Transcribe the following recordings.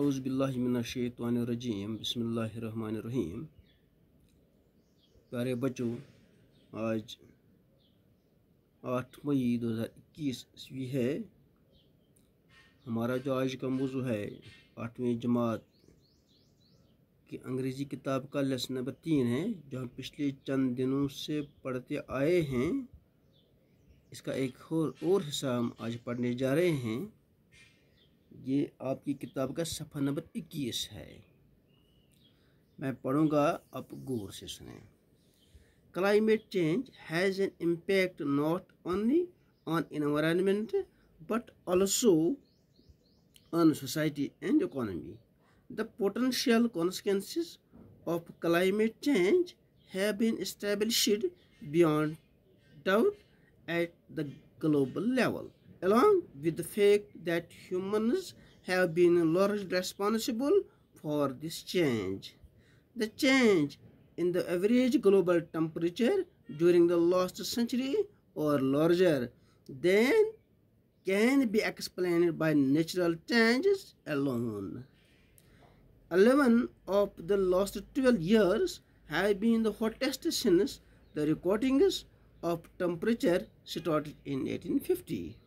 अवज़बिल्लिमिनशैतवानरजीम बसमीम प्यारे बच्चों आज आठ मई दो हज़ार इक्कीस ईस्वी है हमारा जो आज का मौजू है आठवीं जमात की अंग्रेज़ी किताब का लेसन नंबर तीन है जो हम पिछले चंद दिनों से पढ़ते आए हैं इसका एक और और हिस्सा हम आज पढ़ने जा रहे हैं ये आपकी किताब का सफा नंबर इक्कीस है मैं पढ़ूंगा आप गौर से सुने climate change has an impact not only on environment but also on society and economy the potential consequences of climate change है been establish beyond doubt at the global level along with the fact that humans have been largely responsible for this change. The change in the average global temperature during the last century or larger than can be explained by natural changes alone. 11 of the last 12 years have been the hottest since the recordings of temperature started in 1850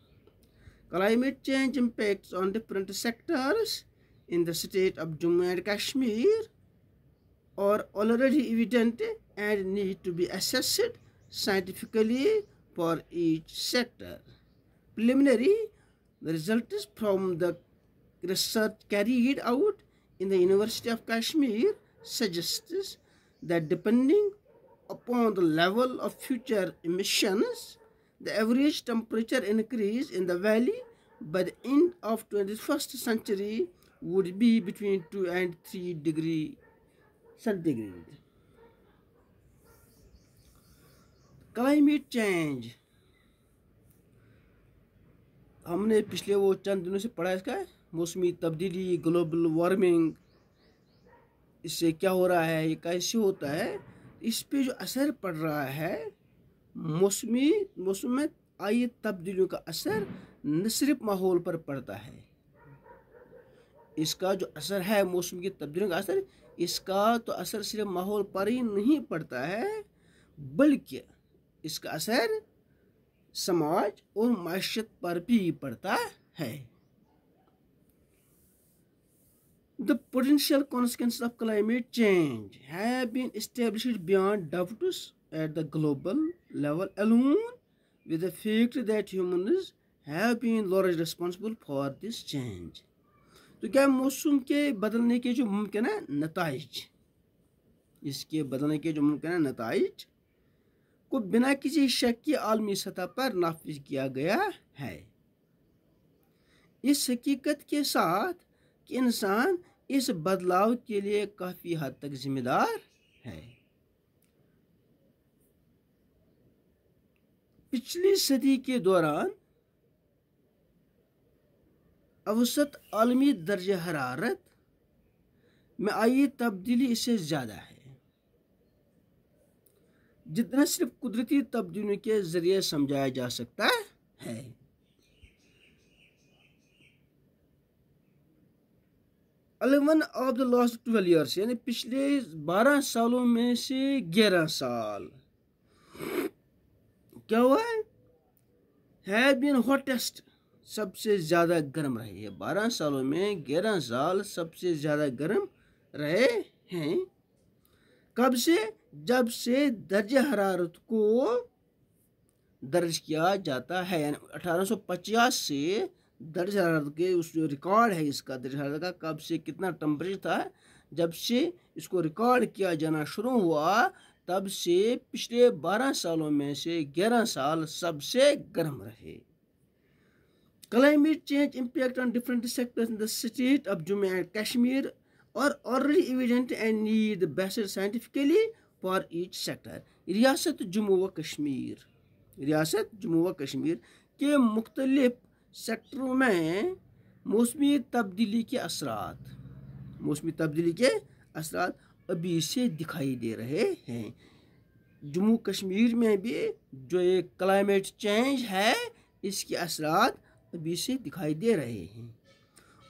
climate change impacts on different sectors in the state of Jammu and Kashmir are already evident and need to be assessed scientifically for each sector. Preliminary results from the research carried out in the University of Kashmir suggests that depending upon the level of future emissions The average temperature increase in the valley by the end of 21st century would be between 2 and 3 degree centigrade. Climate change हमने पिछले वो चंद दिनों से पढ़ा इसका मौसमी तब्दीली global warming इससे क्या हो रहा है ये कैसे होता है इस पे जो असर पड़ रहा है मौसमी मौसम में आई तब्दीलियों का असर न सिर्फ माहौल पर पड़ता है इसका जो असर है मौसम की तब्दीलियों का असर इसका तो असर सिर्फ माहौल पर ही नहीं पड़ता है बल्कि इसका असर समाज और मैशत पर भी पड़ता है the potential consequence of climate change है global level alone with the fact that humans have been largely responsible for this change. तो क्या मौसम के बदलने के जो मुमकिन है नतज इसके बदलने के जो मुमकिन है नतज को बिना किसी शक के आलमी सतह पर नाफिज किया गया है इस हकीकत के साथ कि इंसान इस बदलाव के लिए काफ़ी हद तक जिम्मेदार पिछली सदी के दौरान अवसत आलमी दर्ज हरारत में आई तब्दीली इससे ज़्यादा है जितना सिर्फ कुदरती तब्दीलियों के ज़रिए समझाया जा सकता है eleven of the last twelve years यानी पिछले बारह सालों में से ग्यारह साल क्या हुआ है हैव हॉटेस्ट सबसे ज़्यादा गर्म रहे हैं बारह सालों में ग्यारह साल सबसे ज़्यादा गर्म रहे हैं कब से जब से दर्ज हरारत को दर्ज किया जाता है यानी 1850 से दर्ज हरारत के उस जो रिकॉर्ड है इसका दर्ज हरारत का कब से कितना टम्परेचर था जब से इसको रिकॉर्ड किया जाना शुरू हुआ तब से पिछले बारह सालों में से ग्यारह साल सबसे गर्म रहे climate change impact on different sectors in the state of Jammu and Kashmir are already evident and need best scientifically for each sector रियासत जम्मू व कश्मीर रियासत जम्मू व कश्मीर के मुख्तलिफ सेक्टरों में मौसमी तब्दीली के असरा मौसमी तब्दीली के असरा अभी से दिखाई दे रहे हैं जम्मू कश्मीर में भी जो ये क्लाइमेट चेंज है इसके असरात अभी से दिखाई दे रहे हैं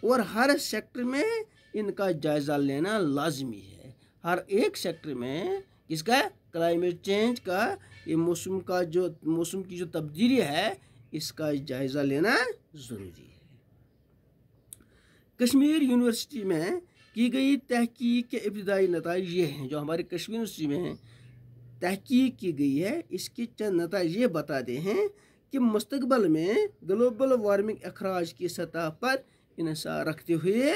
और हर सेक्टर में इनका जायज़ा लेना लाजमी है हर एक सेक्टर में इसका क्लाइमेट चेंज का ये मौसम का जो मौसम की जो तब्दीली है इसका जायज़ा लेना ज़रूरी है कश्मीर यूनिवर्सिटी में की गई तहकीक के इब्तदाई नतज ये हैं जो हमारे कश्मीर यूनिवर्सिटी में हैं तहकीक की गई है इसके चंद नतज ये बताते हैं कि मुस्तबल में ग्लोबल वार्मिंग अखराज की सतह पर इसार रखते हुए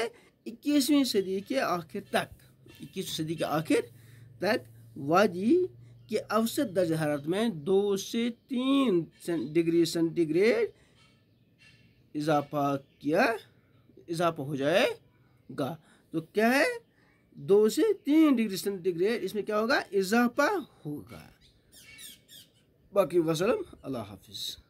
इक्कीसवीं सदी के आखिर तक इक्कीसवीं सदी के आखिर तक वादी के अवसर दर्ज हरत में दो से तीन डिग्री सेंटीग्रेड इजाफा किया इजाफा हो जाएगा तो क्या है दो से तीन डिग्री सेंटीग्रेड इसमें क्या होगा इजाफा होगा बाकी वसलम अल्लाह हाफिज़